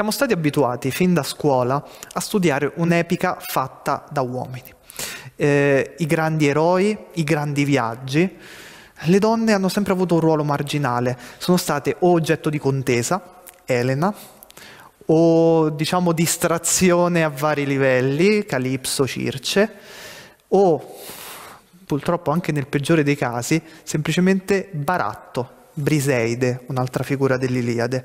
Siamo stati abituati fin da scuola a studiare un'epica fatta da uomini. Eh, I grandi eroi, i grandi viaggi, le donne hanno sempre avuto un ruolo marginale, sono state o oggetto di contesa, Elena, o diciamo distrazione a vari livelli, Calipso, Circe, o purtroppo anche nel peggiore dei casi semplicemente baratto, Briseide, un'altra figura dell'Iliade.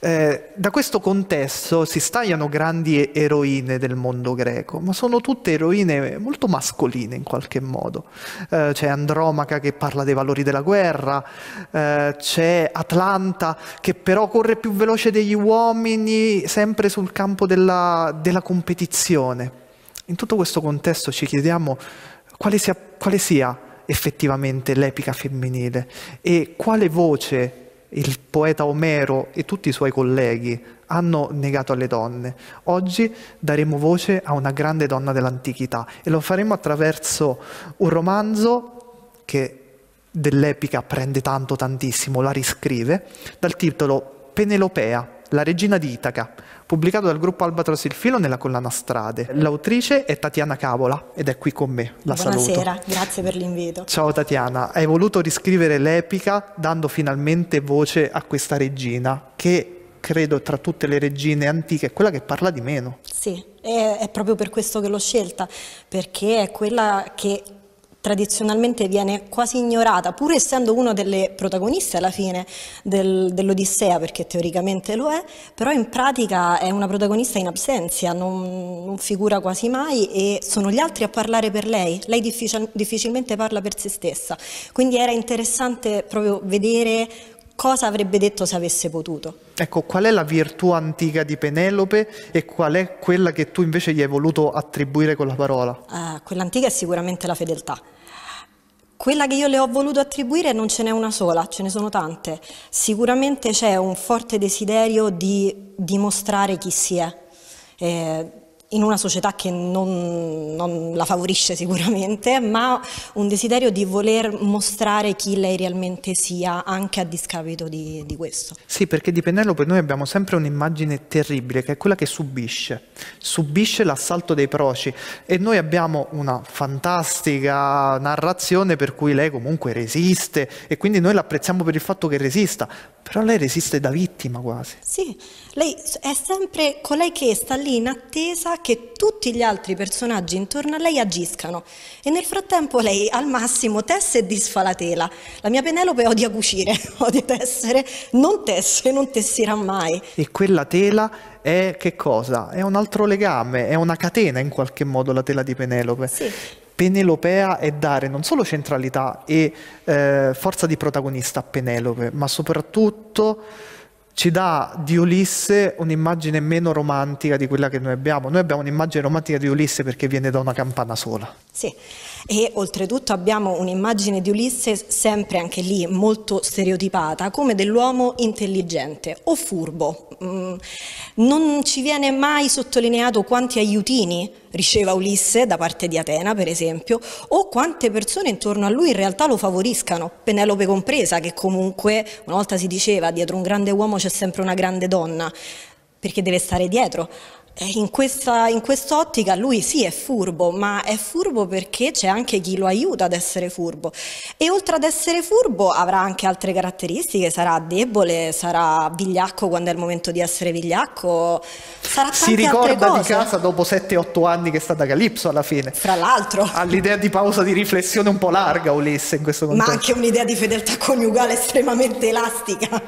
Eh, da questo contesto si stagliano grandi eroine del mondo greco, ma sono tutte eroine molto mascoline in qualche modo. Eh, c'è Andromaca che parla dei valori della guerra, eh, c'è Atlanta che però corre più veloce degli uomini, sempre sul campo della, della competizione. In tutto questo contesto ci chiediamo quale sia, quale sia effettivamente l'epica femminile e quale voce il poeta Omero e tutti i suoi colleghi hanno negato alle donne. Oggi daremo voce a una grande donna dell'antichità e lo faremo attraverso un romanzo che dell'epica prende tanto tantissimo, la riscrive, dal titolo Penelopea la regina di Itaca, pubblicato dal gruppo Albatros il Filo nella collana Strade. L'autrice è Tatiana Cavola ed è qui con me. La Buonasera, saluto. Buonasera, grazie per l'invito. Ciao Tatiana, hai voluto riscrivere l'epica dando finalmente voce a questa regina che credo tra tutte le regine antiche è quella che parla di meno. Sì, è, è proprio per questo che l'ho scelta, perché è quella che tradizionalmente viene quasi ignorata, pur essendo una delle protagoniste alla fine del, dell'Odissea, perché teoricamente lo è, però in pratica è una protagonista in absenza, non, non, figura quasi mai e sono gli altri a parlare per lei, lei difficil difficilmente parla per se stessa, quindi era interessante proprio vedere cosa avrebbe detto se avesse potuto. Ecco, qual è la virtù antica di Penelope e qual è quella che tu invece gli hai voluto attribuire con la parola? Uh, ah, quella antica è sicuramente la fedeltà. Quella che io le ho voluto attribuire non ce n'è una sola, ce ne sono tante. Sicuramente c'è un forte desiderio di dimostrare chi si è. Eh, in una società che non, non, la favorisce sicuramente, ma un desiderio di voler mostrare chi lei realmente sia, anche a discapito di, di questo. Sì, perché di Penelope noi abbiamo sempre un'immagine terribile, che è quella che subisce, subisce l'assalto dei proci e noi abbiamo una fantastica narrazione per cui lei comunque resiste e quindi noi l'apprezziamo per il fatto che resista, però lei resiste da vittima quasi. Sì, lei è sempre colei che sta lì in attesa che tutti gli altri personaggi intorno a lei agiscano. E nel frattempo lei al massimo tesse e disfa la tela. La mia Penelope odia cucire, odia tessere, non tesse, non tesserà mai. E quella tela è che cosa? È un altro legame, è una catena in qualche modo la tela di Penelope. Sì penelopea è dare non solo centralità e eh, forza di protagonista a Penelope, ma soprattutto ci dà di Ulisse un'immagine meno romantica di quella che noi abbiamo. Noi abbiamo un'immagine romantica di Ulisse perché viene da una campana sola. Sì e oltretutto abbiamo un'immagine di Ulisse sempre anche lì molto stereotipata come dell'uomo intelligente o furbo. Mm, non ci viene mai sottolineato quanti aiutini riceva Ulisse da parte di Atena per esempio o quante persone intorno a lui in realtà lo favoriscano, Penelope compresa che comunque una volta si diceva dietro un grande uomo c'è sempre una grande donna perché deve stare dietro eh, in, questa, in quest'ottica lui sì è furbo, ma è furbo perché c'è anche chi lo aiuta ad essere furbo. E oltre ad essere furbo avrà anche altre caratteristiche, sarà debole, sarà vigliacco quando è il momento di essere vigliacco, sarà tante Si ricorda di casa dopo 7-8 anni che è stata Calypso alla fine. Tra l'altro. All'idea di pausa di riflessione un po' larga Ulisse in questo contesto. Ma anche un'idea di fedeltà coniugale estremamente elastica.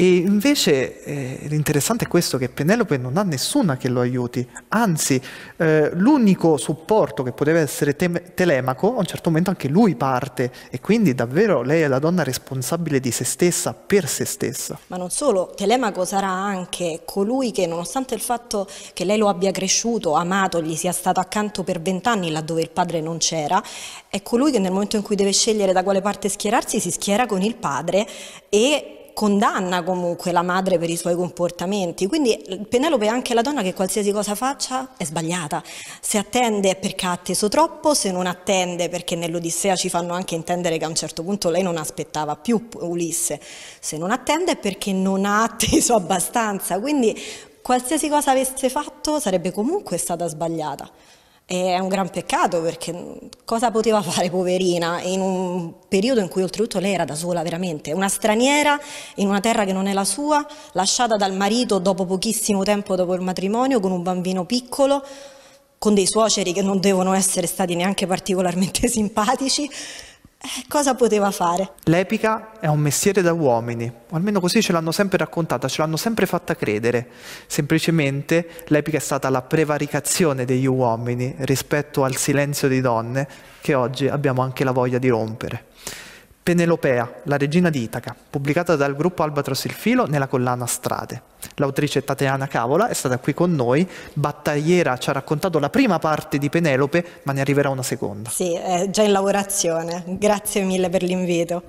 E invece eh, l'interessante è questo che Penelope non ha nessuna che lo aiuti, anzi eh, l'unico supporto che poteva essere te- Telemaco, a un certo momento anche lui parte e quindi davvero lei è la donna responsabile di se stessa per se stessa. Ma non solo, Telemaco sarà anche colui che nonostante il fatto che lei lo abbia cresciuto, amato, gli sia stato accanto per vent'anni laddove il padre non c'era, è colui che nel momento in cui deve scegliere da quale parte schierarsi si schiera con il padre e condanna comunque la madre per i suoi comportamenti, quindi Penelope è anche la donna che qualsiasi cosa faccia è sbagliata, se attende è perché ha atteso troppo, se non attende perché nell'Odissea ci fanno anche intendere che a un certo punto lei non aspettava più Ulisse, se non attende è perché non ha atteso abbastanza, quindi qualsiasi cosa avesse fatto sarebbe comunque stata sbagliata è un gran peccato perché cosa poteva fare poverina in un periodo in cui oltretutto lei era da sola veramente, una straniera in una terra che non è la sua, lasciata dal marito dopo pochissimo tempo dopo il matrimonio con un bambino piccolo, con dei suoceri che non devono essere stati neanche particolarmente simpatici cosa poteva fare? L'epica è un mestiere da uomini, o almeno così ce l'hanno sempre raccontata, ce l'hanno sempre fatta credere. Semplicemente l'epica è stata la prevaricazione degli uomini rispetto al silenzio di donne che oggi abbiamo anche la voglia di rompere. Penelopea, la regina di Itaca, pubblicata dal gruppo Albatros il Filo nella collana Strade l'autrice Tatiana Cavola, è stata qui con noi, battagliera, ci ha raccontato la prima parte di Penelope, ma ne arriverà una seconda. Sì, è già in lavorazione. Grazie mille per l'invito.